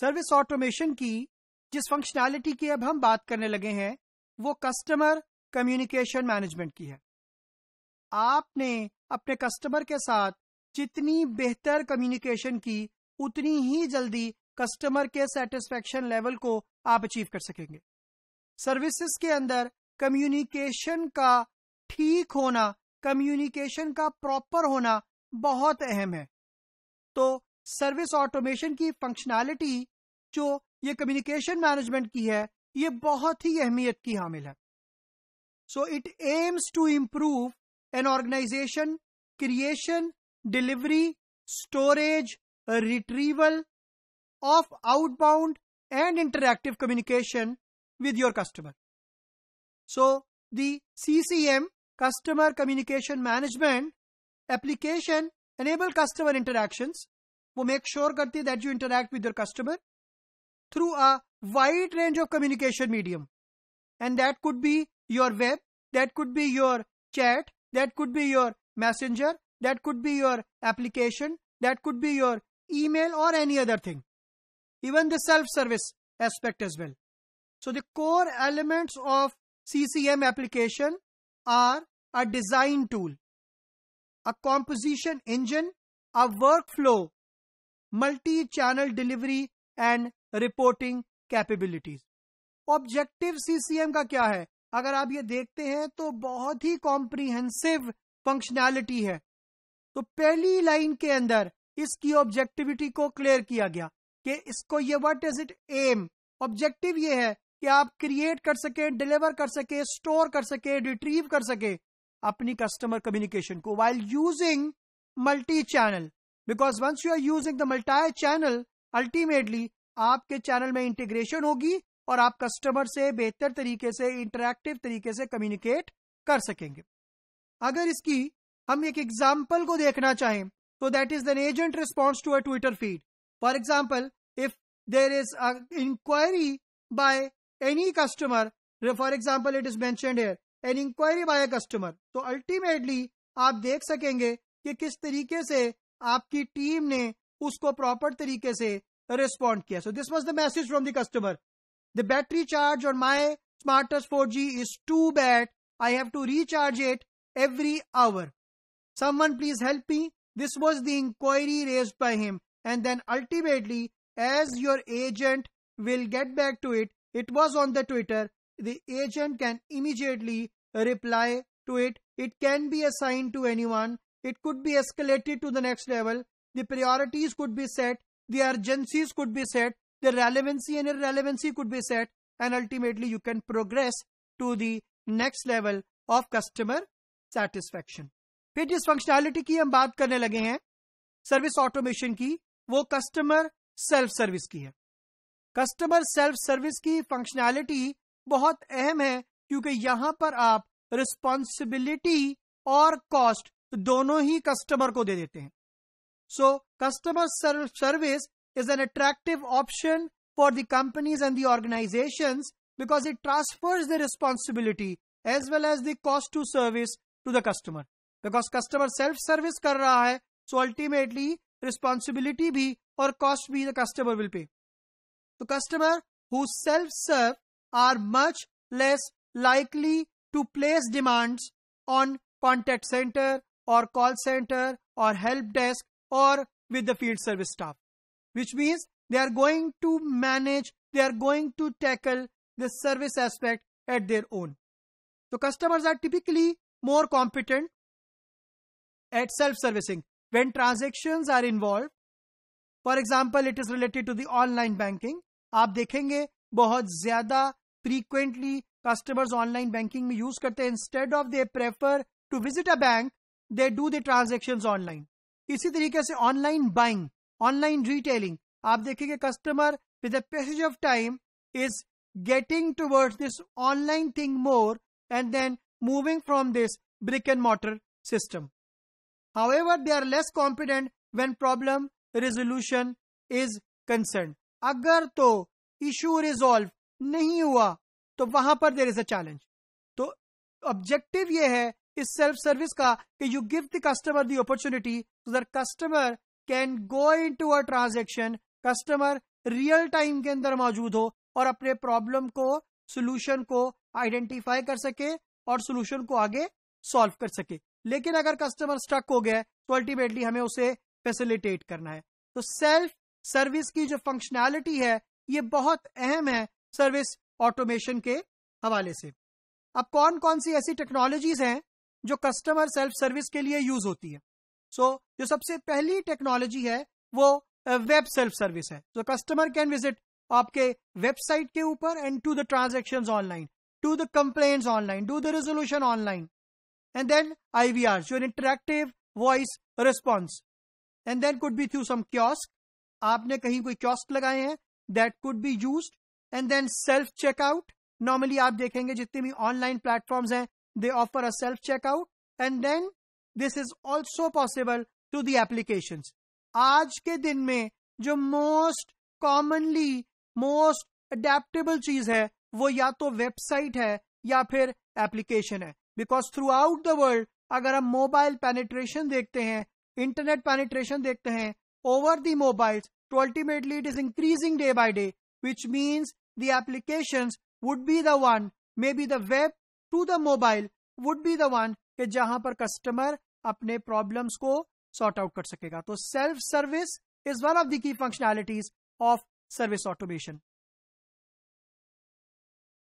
Service automation की जिस functionality की अब हम बात करने लगे हैं वो कस्टमर कम्युनिकेशन मैनेजमेंट की है आपने अपने कस्टमर के साथ जितनी बेहतर कम्युनिकेशन की उतनी ही जल्दी कस्टमर के सेटिस्फेक्शन लेवल को आप अचीव कर सकेंगे सर्विसेज के अंदर कम्युनिकेशन का ठीक होना कम्युनिकेशन का प्रॉपर होना बहुत अहम है तो सर्विस ऑटोमेशन की फंक्शनैलिटी जो ये कम्युनिकेशन मैनेजमेंट की है ये बहुत ही अहमियत की हामिल है so it aims to improve an organisation creation delivery storage retrieval of outbound and interactive communication with your customer so the C C M customer communication management application enable customer interaction वो make sure sure करती है that you interact with your customer through a wide range of communication medium and that could be your web that could be your chat that could be your messenger that could be your application that could be your email or any other thing even the self service aspect as well so the core elements of ccm application are a design tool a composition engine a workflow multi channel delivery and reporting capabilities objective CCM का क्या है अगर आप ये देखते हैं तो बहुत ही कॉम्प्रिहेंसिव फंक्शनैलिटी है तो पहली लाइन के अंदर इसकी ऑब्जेक्टिविटी को क्लियर किया गया कि इसको ये what is it aim objective ये है कि आप क्रिएट कर सके डिलीवर कर सके स्टोर कर सके रिट्रीव कर सके अपनी कस्टमर कम्युनिकेशन को while using multi channel because once you are using the multi channel ultimately आपके चैनल में इंटीग्रेशन होगी और आप कस्टमर से बेहतर तरीके से इंटरेक्टिव तरीके से कम्युनिकेट कर सकेंगे अगर इसकी हम एक एग्जाम्पल को देखना चाहें तो that is an agent response to a Twitter feed for example if there is inquiry by any customer for example it is mentioned an inquiry by a customer तो अल्टीमेटली आप देख सकेंगे कि किस तरीके से आपकी टीम ने उसको प्रॉपर तरीके से रिस्पॉन्ड किया so this was the message from the customer the battery charge और my smartest four G is too bad I have to recharge it every hour someone please help me this was the inquiry raised by him and then ultimately as your agent will get back to it it was on the Twitter the agent can immediately reply to it it can be assign to any anyone It could be escalated to the next level. The priorities could be set. The urgencies could be set. The relevancy and irrelevancy could be set. And ultimately, you can progress to the next level of customer satisfaction फिर जिस functionality की हम बात करने लगे हैं service automation की वो कस्टमर सेल्फ सर्विस की है कस्टमर सेल्फ सर्विस की फंक्शनैलिटी बहुत अहम है क्योंकि यहां पर आप रिस्पॉन्सिबिलिटी और कॉस्ट तो दोनों ही कस्टमर को दे देते हैं so customer service is an attractive option for the companies and the organisation because it transfers the responsibility as well as the cost to service to the customer because customer self service कर रहा है so ultimately responsibility भी और cost भी the customer will pay तो customer who self serve are much less likely to place demands on contact centre or call center or help desk or with the field service staff, which means they are going to manage, they are going to tackle the service aspect at their own. So customers are typically more competent at self-servicing when transactions are involved. For example, it is related to the online banking. आप देखेंगे बहुत ज्यादा frequently customers online banking में use करते हैं instead of they prefer to visit a bank they do the transaction online इसी तरीके से ऑनलाइन बाइंग ऑनलाइन रिटेलिंग आप देखेंगे customer with passage of time is getting towards this online thing more and then moving from this and mortar system however they are less confident when problem resolution is concern अगर तो issue resolve नहीं हुआ तो वहां पर there is a challenge तो objective ये है इस सेल्फ सर्विस का कि you give the customer the opportunity so customer can go into a transaction customer real time के अंदर मौजूद हो और अपने प्रॉब्लम को सोल्यूशन को आइडेंटिफाई कर सके और सोल्यूशन को आगे सॉल्व कर सके लेकिन अगर कस्टमर स्टक हो गया तो अल्टीमेटली हमें उसे फैसिलिटेट करना है तो सेल्फ सर्विस की जो फंक्शनैलिटी है ये बहुत अहम है सर्विस ऑटोमेशन के हवाले से अब कौन कौन सी ऐसी टेक्नोलॉजीज हैं जो कस्टमर सेल्फ सर्विस के लिए यूज होती है सो so, जो सबसे पहली टेक्नोलॉजी है वो वेब सेल्फ सर्विस है सो कस्टमर कैन विजिट आपके वेबसाइट के ऊपर and do the transaction online do the complain online do the resolution online and then I V R your interactive voice response and then could be through some kiosk आपने कहीं कोई kiosk लगाए हैं that could be use and then self checkout normally आप देखेंगे जितने भी online platforms हैं They offer a self-checkout and then this is also possible through the applications. आज के दिन में जो मोस्ट कॉमनली मोस्ट अडेप्टेबल चीज है वो या तो वेबसाइट है या फिर एप्लीकेशन है because throughout the world अगर हम मोबाइल पेनिट्रेशन देखते हैं इंटरनेट पेनिट्रेशन देखते हैं ओवर दी मोबाइल्स तो ultimately it is increasing day by day which means the application would be the one may be the web to the mobile would be the one के जहां पर customer अपने problems को sort out कर सकेगा तो self service is one of the key functionalities of service automation